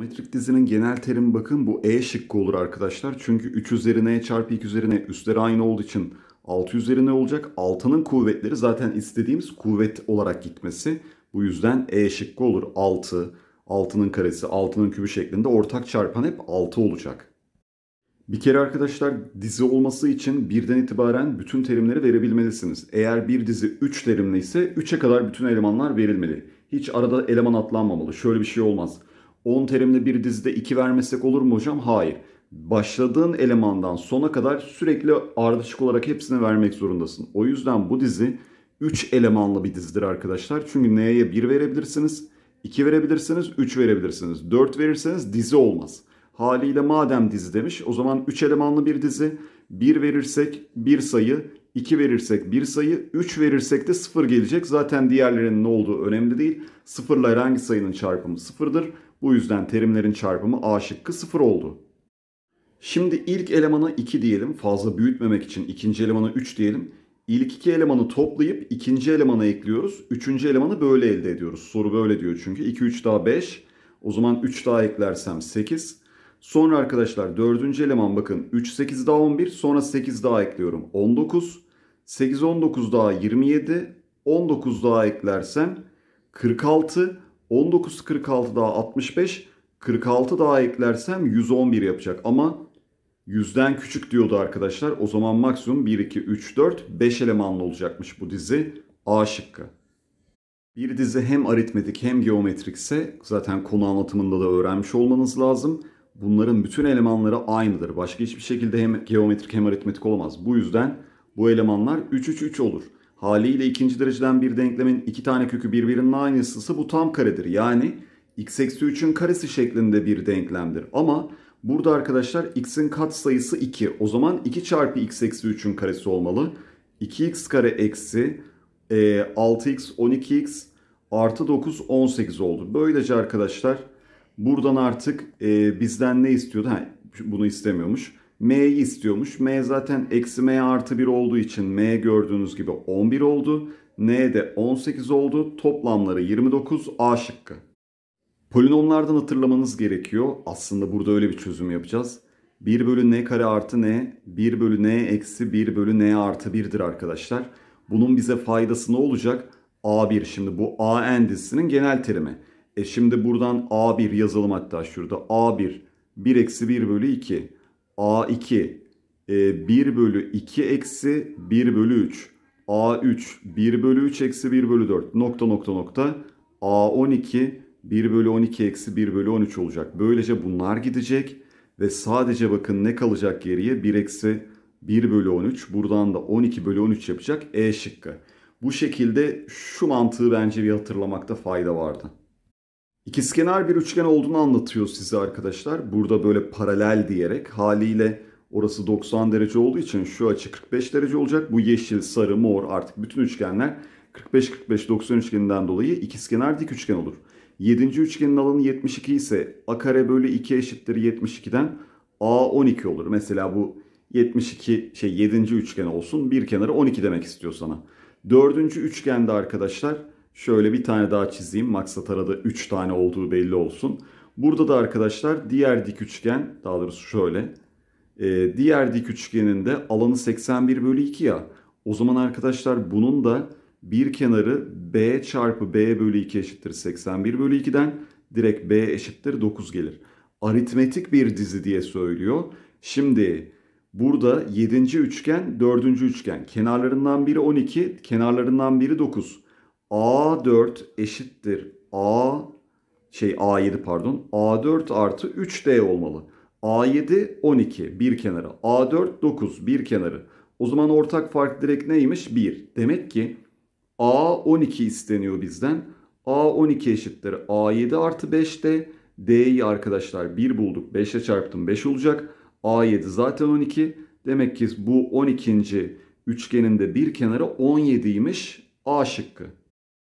Geometrik dizinin genel terimi bakın bu E şıkkı olur arkadaşlar. Çünkü 3 üzerine çarpı 2 üzerine üstleri aynı olduğu için 6 üzerine olacak. 6'nın kuvvetleri zaten istediğimiz kuvvet olarak gitmesi. Bu yüzden E şıkkı olur. 6, 6'nın karesi, 6'nın kübü şeklinde ortak çarpan hep 6 olacak. Bir kere arkadaşlar dizi olması için birden itibaren bütün terimleri verebilmelisiniz. Eğer bir dizi 3 terimli ise 3'e kadar bütün elemanlar verilmeli. Hiç arada eleman atlanmamalı. Şöyle bir şey olmaz. 10 terimli bir dizide 2 vermesek olur mu hocam? Hayır. Başladığın elemandan sona kadar sürekli ardışık olarak hepsini vermek zorundasın. O yüzden bu dizi 3 elemanlı bir dizidir arkadaşlar. Çünkü neye 1 verebilirsiniz, 2 verebilirsiniz, 3 verebilirsiniz. 4 verirseniz dizi olmaz. Haliyle madem dizi demiş o zaman 3 elemanlı bir dizi. 1 verirsek 1 sayı, 2 verirsek bir sayı, 3 verirsek de 0 gelecek. Zaten diğerlerinin ne olduğu önemli değil. 0 ile herhangi sayının çarpımı 0'dır. Bu yüzden terimlerin çarpımı A şıkkı 0 oldu. Şimdi ilk elemana 2 diyelim. Fazla büyütmemek için ikinci elemana 3 diyelim. İlk iki elemanı toplayıp ikinci elemana ekliyoruz. Üçüncü elemanı böyle elde ediyoruz. Soru böyle diyor çünkü. 2, 3 daha 5. O zaman 3 daha eklersem 8. Sonra arkadaşlar dördüncü eleman bakın 3 8 daha 11 sonra 8 daha ekliyorum 19. 8 19 daha 27 19 daha eklersen 46 19 46 daha 65 46 daha eklersem 111 yapacak ama 100'den küçük diyordu arkadaşlar. O zaman maksimum 1, 2, 3, 4, 5 elemanlı olacakmış bu dizi. A şıkkı. Bir dizi hem aritmetik hem geometrikse zaten konu anlatımında da öğrenmiş olmanız lazım bunların bütün elemanları aynıdır. Başka hiçbir şekilde hem geometrik hem aritmetik olamaz. Bu yüzden bu elemanlar 3-3-3 olur. Haliyle ikinci dereceden bir denklemin iki tane kökü birbirinin aynısısı bu tam karedir. Yani x eksi 3'ün karesi şeklinde bir denklemdir. Ama burada arkadaşlar x'in kat sayısı 2. O zaman 2 çarpı x eksi 3'ün karesi olmalı. 2x kare eksi e, 6x 12x artı 9 18 oldu. Böylece arkadaşlar Buradan artık e, bizden ne istiyordu? Ha, bunu istemiyormuş. M'yi istiyormuş. M zaten eksi M artı 1 olduğu için M gördüğünüz gibi 11 oldu. N de 18 oldu. Toplamları 29 A şıkkı. Polinomlardan hatırlamanız gerekiyor. Aslında burada öyle bir çözüm yapacağız. 1 bölü n kare artı n, 1 bölü n eksi 1 bölü n artı 1'dir arkadaşlar. Bunun bize faydası ne olacak? A1 şimdi bu AN dizisinin genel terimi. E şimdi buradan A1 yazalım hatta şurada. A1 1 eksi 1 bölü 2. A2 e, 1 bölü 2 eksi 1 bölü 3. A3 1 bölü 3 eksi 1 bölü 4 nokta nokta nokta. A12 1 bölü 12 eksi 1 bölü 13 olacak. Böylece bunlar gidecek ve sadece bakın ne kalacak geriye 1 eksi 1 bölü 13 buradan da 12 bölü 13 yapacak E şıkkı. Bu şekilde şu mantığı bence bir hatırlamakta fayda vardı. İkizkenar bir üçgen olduğunu anlatıyor size arkadaşlar. Burada böyle paralel diyerek haliyle orası 90 derece olduğu için şu açı 45 derece olacak. Bu yeşil, sarı, mor artık bütün üçgenler 45-45-90 üçgeninden dolayı ikizkenar dik üçgen olur. 7. üçgenin alanı 72 ise a kare bölü 2 eşittir 72'den a 12 olur. Mesela bu 72 şey 7. üçgen olsun bir kenarı 12 demek istiyor sana. 4. üçgende arkadaşlar Şöyle bir tane daha çizeyim. Maksat arada 3 tane olduğu belli olsun. Burada da arkadaşlar diğer dik üçgen daha doğrusu şöyle. E, diğer dik üçgenin de alanı 81 bölü 2 ya. O zaman arkadaşlar bunun da bir kenarı b çarpı b bölü 2 eşittir 81 bölü 2'den direkt b eşittir 9 gelir. Aritmetik bir dizi diye söylüyor. Şimdi burada 7. üçgen 4. üçgen kenarlarından biri 12 kenarlarından biri 9. A4 eşittir A şey A7 pardon A4 artı 3D olmalı. A7 12 bir kenarı. A4 9 bir kenarı. O zaman ortak fark direkt neymiş? 1. Demek ki A12 isteniyor bizden. A12 eşittir A7 artı 5D. D'yi arkadaşlar 1 bulduk. 5'e çarptım 5 olacak. A7 zaten 12. Demek ki bu 12. üçgenin de bir kenarı 17'ymiş. A şıkkı.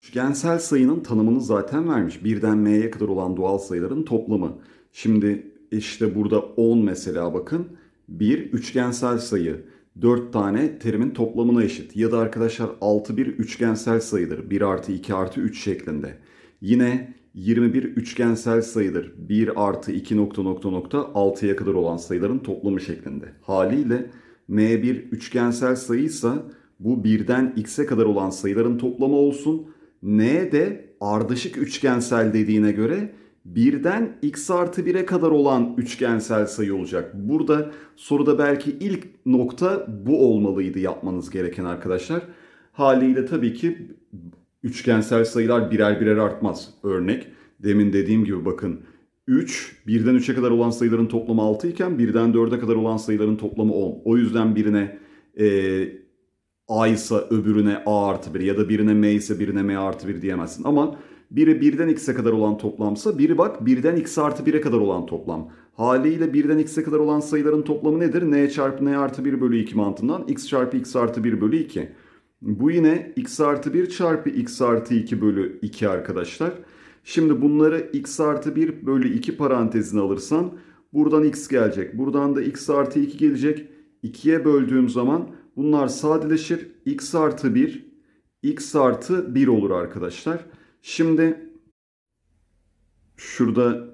Üçgensel sayının tanımını zaten vermiş. Birden m'ye kadar olan doğal sayıların toplamı. Şimdi işte burada 10 mesela bakın. bir üçgensel sayı. 4 tane terimin toplamına eşit. Ya da arkadaşlar 6 bir üçgensel sayıdır. 1 artı 2 artı 3 şeklinde. Yine 21 üçgensel sayıdır. 1 artı 2 nokta nokta nokta 6'ya kadar olan sayıların toplamı şeklinde. Haliyle M1 üçgensel sayıysa bu 1'den x'e kadar olan sayıların toplamı olsun. N de ardışık üçgensel dediğine göre birden x artı 1'e kadar olan üçgensel sayı olacak. Burada soruda belki ilk nokta bu olmalıydı yapmanız gereken arkadaşlar. Haliyle tabii ki üçgensel sayılar birer birer artmaz. Örnek demin dediğim gibi bakın 3, 1'den 3'e kadar olan sayıların toplamı 6 iken 1'den 4'e kadar olan sayıların toplamı 10. O yüzden birine e, A ise öbürüne A artı 1 ya da birine M ise birine M artı 1 diyemezsin. Ama biri birden x'e kadar olan toplamsa biri bak birden x artı 1'e kadar olan toplam. Haliyle birden x'e kadar olan sayıların toplamı nedir? n çarpı n artı 1 bölü 2 mantığından x çarpı x artı 1 bölü 2. Bu yine x artı 1 çarpı x artı 2 bölü 2 arkadaşlar. Şimdi bunları x artı 1 bölü 2 parantezine alırsan buradan x gelecek. Buradan da x artı 2 gelecek. 2'ye böldüğüm zaman Bunlar sadeleşir. x artı 1, x artı 1 olur arkadaşlar. Şimdi şuradaki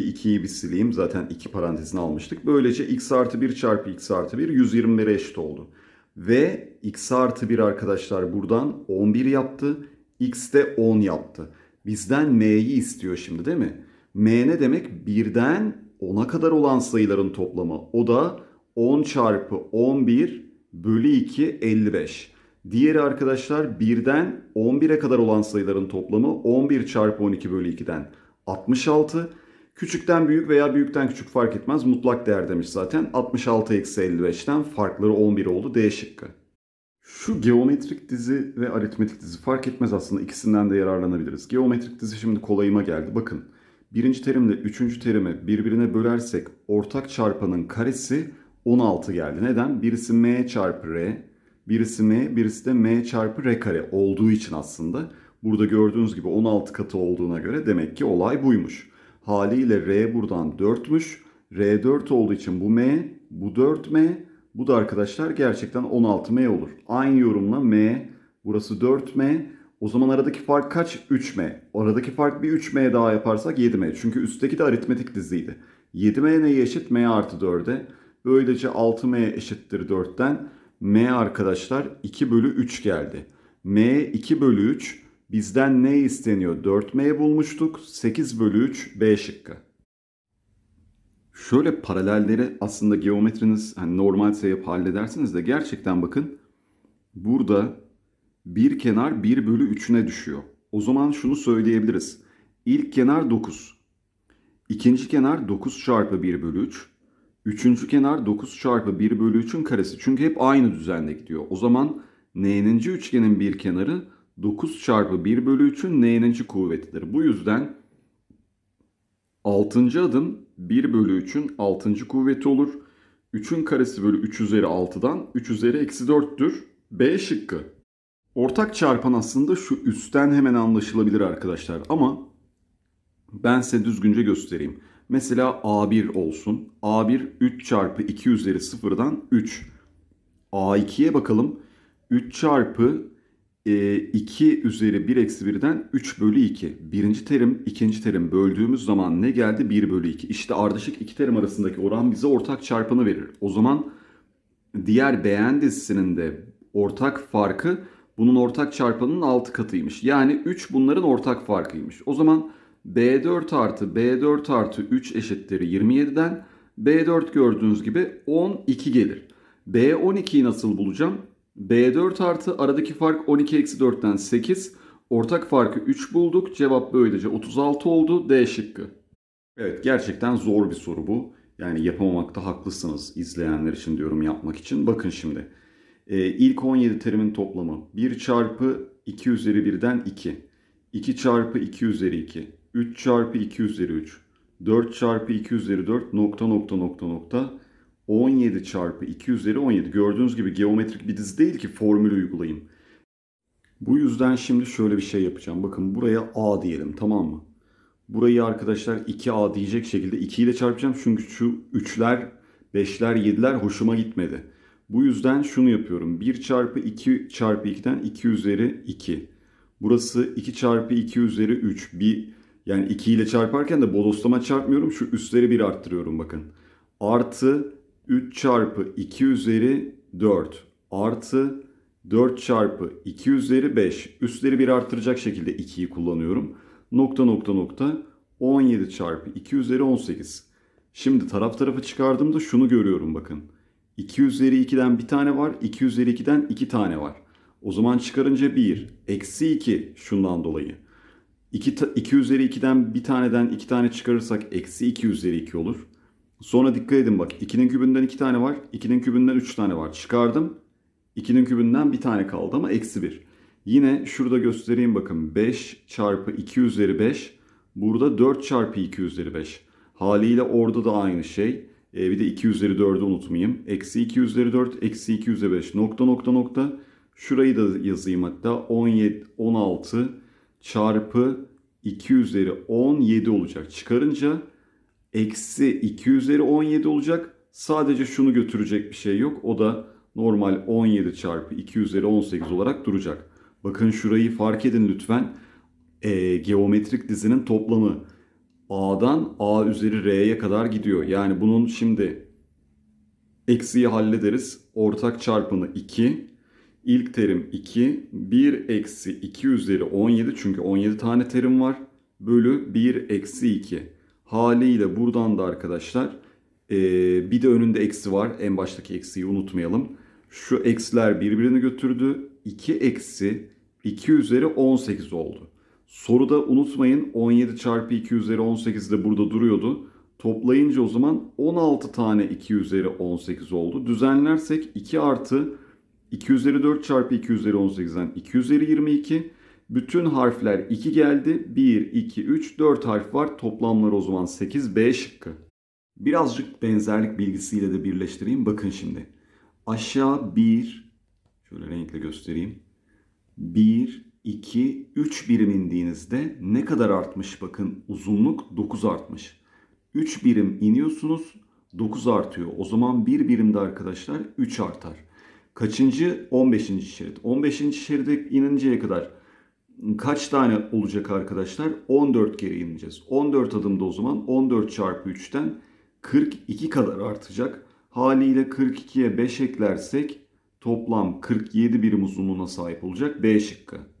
2'yi bir sileyim. Zaten 2 parantezini almıştık. Böylece x artı 1 çarpı x artı 1 121'e eşit oldu. Ve x artı 1 arkadaşlar buradan 11 yaptı. x de 10 yaptı. Bizden m'yi istiyor şimdi değil mi? m ne demek? 1'den 10'a kadar olan sayıların toplamı. O da 10 çarpı 11 bölü 2 55. Diğeri arkadaşlar 1'den 11'e kadar olan sayıların toplamı 11 çarpı 12 bölü 2'den 66. Küçükten büyük veya büyükten küçük fark etmez mutlak değer demiş zaten. 66 eksi 55'ten farkları 11 oldu D şıkkı. Şu geometrik dizi ve aritmetik dizi fark etmez aslında ikisinden de yararlanabiliriz. Geometrik dizi şimdi kolayıma geldi. Bakın birinci terimle üçüncü terimi birbirine bölersek ortak çarpanın karesi 16 geldi. Neden? Birisi m çarpı r, birisi m, birisi de m çarpı r kare olduğu için aslında. Burada gördüğünüz gibi 16 katı olduğuna göre demek ki olay buymuş. Haliyle r buradan 4'müş. r 4 olduğu için bu m, bu 4m, bu da arkadaşlar gerçekten 16m olur. Aynı yorumla m, burası 4m, o zaman aradaki fark kaç? 3M. Aradaki fark bir 3M daha yaparsak 7M. Çünkü üstteki de aritmetik diziydi. 7M neye eşit? M artı 4'e. Böylece 6m eşittir 4'ten m arkadaşlar 2 bölü 3 geldi. m 2 bölü 3 bizden ne isteniyor? 4m bulmuştuk. 8 bölü 3 b şıkkı. Şöyle paralelleri aslında geometriniz hani normal sayıp halledersiniz de gerçekten bakın burada bir kenar 1 bölü 3'üne düşüyor. O zaman şunu söyleyebiliriz. İlk kenar 9. İkinci kenar 9 çarpı 1 bölü 3. Üçüncü kenar 9 çarpı 1 bölü 3'ün karesi. Çünkü hep aynı düzende gidiyor. O zaman n'ninci üçgenin bir kenarı 9 çarpı 1 bölü 3'ün n'ninci kuvvetidir. Bu yüzden 6. adım 1 bölü 3'ün 6. kuvveti olur. 3'ün karesi bölü 3 üzeri 6'dan 3 üzeri eksi 4'tür. B şıkkı. Ortak çarpan aslında şu üstten hemen anlaşılabilir arkadaşlar ama ben size düzgünce göstereyim. Mesela A1 olsun. A1 3 çarpı 2 üzeri 0'dan 3. A2'ye bakalım. 3 çarpı e, 2 üzeri 1 eksi 1'den 3 bölü 2. Birinci terim, ikinci terim böldüğümüz zaman ne geldi? 1 bölü 2. İşte ardışık iki terim arasındaki oran bize ortak çarpanı verir. O zaman diğer beğen dizisinin de ortak farkı bunun ortak çarpanının 6 katıymış. Yani 3 bunların ortak farkıymış. O zaman B4 artı B4 artı 3 eşittir 27'den B4 gördüğünüz gibi 12 gelir. B12'yi nasıl bulacağım? B4 artı aradaki fark 12 eksi 4'ten 8. Ortak farkı 3 bulduk. Cevap böylece 36 oldu. D şıkkı. Evet gerçekten zor bir soru bu. Yani yapamamakta haklısınız izleyenler için diyorum yapmak için. Bakın şimdi. Ee, ilk 17 terimin toplamı 1 çarpı 2 üzeri 1'den 2. 2 çarpı 2 üzeri 2. 3 çarpı 2 üzeri 3, 4 çarpı 2 üzeri 4 nokta nokta nokta nokta 17 çarpı 2 üzeri 17. Gördüğünüz gibi geometrik bir dizi değil ki formül uygulayayım. Bu yüzden şimdi şöyle bir şey yapacağım. Bakın buraya A diyelim tamam mı? Burayı arkadaşlar 2A diyecek şekilde 2 ile çarpacağım. Çünkü şu 3'ler, 5'ler, 7'ler hoşuma gitmedi. Bu yüzden şunu yapıyorum. 1 çarpı 2 çarpı 2'den 2 üzeri 2. Burası 2 çarpı 2 üzeri 3. Bir yani 2 ile çarparken de bodoslama çarpmıyorum. Şu üstleri bir arttırıyorum bakın. Artı 3 çarpı 2 üzeri 4 artı 4 çarpı 2 üzeri 5 üstleri bir arttıracak şekilde 2'yi kullanıyorum. Nokta nokta nokta 17 çarpı 2 üzeri 18. Şimdi taraf tarafı çıkardığımda şunu görüyorum bakın. 2 üzeri 2'den bir tane var. 2 üzeri 2'den 2 tane var. O zaman çıkarınca 1. Eksi 2 şundan dolayı. 2, 2 üzeri 2'den bir taneden 2 tane çıkarırsak eksi 2 üzeri 2 olur. Sonra dikkat edin bak 2'nin kübünden 2 tane var. 2'nin kübünden 3 tane var. Çıkardım. 2'nin kübünden bir tane kaldı ama eksi 1. Yine şurada göstereyim bakın. 5 çarpı 2 üzeri 5. Burada 4 çarpı 2 üzeri 5. Haliyle orada da aynı şey. E, bir de 2 üzeri 4'ü unutmayayım. Eksi 2 üzeri 4, eksi 2 üzeri 5 nokta nokta nokta. Şurayı da yazayım hatta. 17, 16, çarpı 2 üzeri 17 olacak. Çıkarınca eksi 2 üzeri 17 olacak. Sadece şunu götürecek bir şey yok. O da normal 17 çarpı 2 üzeri 18 olarak duracak. Bakın şurayı fark edin lütfen. E, geometrik dizinin toplamı A'dan A üzeri R'ye kadar gidiyor. Yani bunun şimdi eksiyi hallederiz. Ortak çarpımı 2 İlk terim 2. 1 eksi 2 üzeri 17 çünkü 17 tane terim var. Bölü 1 eksi 2. Haliyle buradan da arkadaşlar ee, bir de önünde eksi var. En baştaki eksiyi unutmayalım. Şu eksiler birbirini götürdü. 2 eksi 2 üzeri 18 oldu. Soruda unutmayın 17 çarpı 2 üzeri 18 de burada duruyordu. Toplayınca o zaman 16 tane 2 üzeri 18 oldu. Düzenlersek 2 artı 2 üzeri 4 çarpı 2 üzeri 18'den 2 üzeri 22. Bütün harfler 2 geldi. 1, 2, 3, 4 harf var. Toplamları o zaman 8, B şıkkı. Birazcık benzerlik bilgisiyle de birleştireyim. Bakın şimdi. Aşağı 1, şöyle renkle göstereyim. 1, 2, 3 birim indiğinizde ne kadar artmış? Bakın uzunluk 9 artmış. 3 birim iniyorsunuz 9 artıyor. O zaman 1 birimde arkadaşlar 3 artar. Kaçıncı? 15. şerit. 15. şeride ininceye kadar kaç tane olacak arkadaşlar? 14 geri ineceğiz. 14 adımda o zaman 14 çarpı 3'ten 42 kadar artacak. Haliyle 42'ye 5 eklersek toplam 47 birim uzunluğuna sahip olacak B şıkkı.